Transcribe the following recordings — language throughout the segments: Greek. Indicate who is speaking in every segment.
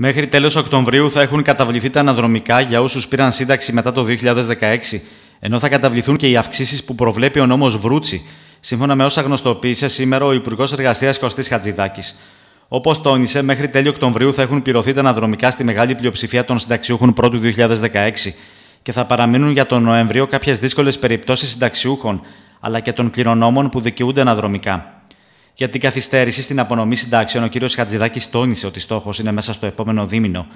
Speaker 1: Μέχρι τέλος Οκτωβρίου θα έχουν καταβληθεί τα αναδρομικά για όσους πήραν σύνταξη μετά το 2016, ενώ θα καταβληθούν και οι αυξήσεις που προβλέπει ο νόμος Βρούτσι, σύμφωνα με όσα γνωστοποίησε σήμερα ο Υπουργός Εργασίας Κωστής Χατζηδάκης. Όπως τόνισε, μέχρι τέλειο Οκτωβρίου θα έχουν πληρωθεί τα αναδρομικά στη μεγάλη πλειοψηφία των συνταξιούχων πρώτου 2016 και θα παραμείνουν για τον Νοέμβριο κάποιες δύσκολες περιπτώσεις συνταξιούχων αλλά και των κληρονόμων που δικαιούνται αναδρομικά. Για την καθυστέρηση στην απονομή συντάξεων, ο κ. Χατζηδάκης τόνισε ότι στόχος είναι μέσα στο επόμενο δίμηνο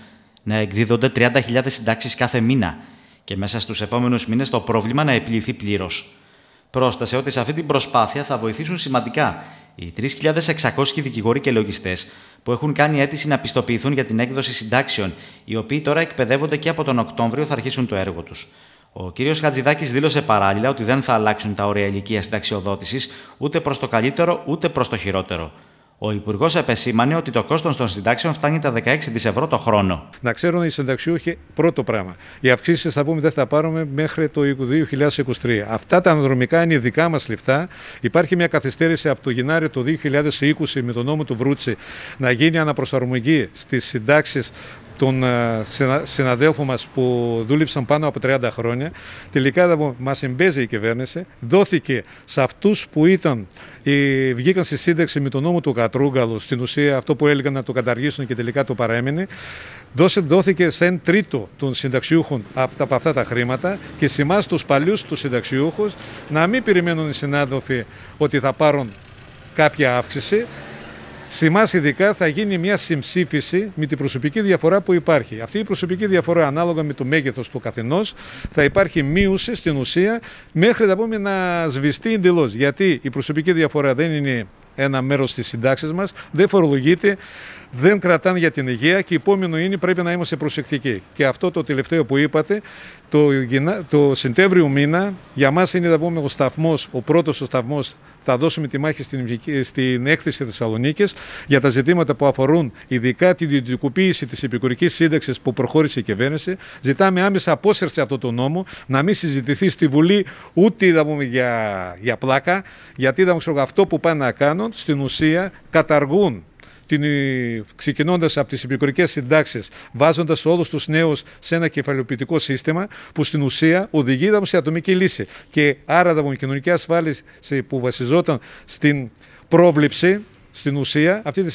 Speaker 1: να εκδίδονται 30.000 συντάξεις κάθε μήνα και μέσα στους επόμενους μήνες το πρόβλημα να επιληθεί πλήρως. Πρόστασε ότι σε αυτή την προσπάθεια θα βοηθήσουν σημαντικά οι 3.600 δικηγόροι και λογιστές που έχουν κάνει αίτηση να πιστοποιηθούν για την έκδοση συντάξεων, οι οποίοι τώρα εκπαιδεύονται και από τον Οκτώβριο θα αρχίσουν το έργο τους. Ο κ. Χατζηδάκης δήλωσε παράλληλα ότι δεν θα αλλάξουν τα όρια ηλικία συνταξιοδότησης ούτε προς το καλύτερο ούτε προς το χειρότερο. Ο Υπουργός επεσήμανε ότι το κόστος των συντάξεων φτάνει τα 16 δισευρώ ευρώ το χρόνο.
Speaker 2: Να ξέρουν οι συνταξιούχοι πρώτο πράγμα. Οι αυξήσεις θα πούμε δεν θα πάρουμε μέχρι το 2023. Αυτά τα ανδρομικά είναι δικά μας λεφτά. Υπάρχει μια καθυστέρηση από το Γενάριο του 2020 με τον νόμο του Βρούτση να γίνει αναπροσαρμογή στις συντάξεις των ε, συναδέλφων μας που δούλεψαν πάνω από 30 χρόνια. Τελικά μας εμπέζει η κυβέρνηση, δόθηκε σε αυτούς που ήταν, βγήκαν στη σύνταξη με τον νόμο του Κατρούγκαλου, στην ουσία αυτό που έλεγαν να το καταργήσουν και τελικά το παρέμεινε, δόθηκε σε ένα τρίτο των συνταξιούχων από αυτά τα χρήματα και σε εμάς τους παλιούς τους συνταξιούχους να μην περιμένουν οι συνάδελφοι ότι θα πάρουν κάποια αύξηση, σε ειδικά θα γίνει μια συμψήφιση με την προσωπική διαφορά που υπάρχει. Αυτή η προσωπική διαφορά, ανάλογα με το μέγεθος του καθενός, θα υπάρχει μείωση στην ουσία μέχρι να πούμε να σβηστεί εντελώς. Γιατί η προσωπική διαφορά δεν είναι ένα μέρος της συντάξης μας, δεν φορολογείται δεν κρατάνε για την υγεία και επόμενο είναι πρέπει να είμαστε προσεκτικοί. Και αυτό το τελευταίο που είπατε, το, το Σεπτέμβριο μήνα, για μας είναι θα πούμε ο σταθμός, ο πρώτος ο σταθμός. Θα δώσουμε τη μάχη στην, στην έκθεση Θεσσαλονίκης για τα ζητήματα που αφορούν ειδικά την ιδιωτικοποίηση της επικουρικής σύνταξης που προχώρησε η κυβέρνηση. Ζητάμε άμεσα απόσυρση αυτό του νόμου, να μην συζητηθεί στη Βουλή ούτε για, για πλάκα, γιατί θα αυτό που πάνε να κάνουν στην ουσία καταργούν την, ε, ξεκινώντας από τις υπηκορικές συντάξεις, βάζοντας όλους τους νέους σε ένα κεφαλαιοποιητικό σύστημα που στην ουσία οδηγεί σε ατομική λύση. Και άρα η κοινωνική ασφάλιση που βασιζόταν στην πρόβληψη, στην ουσία αυτή τη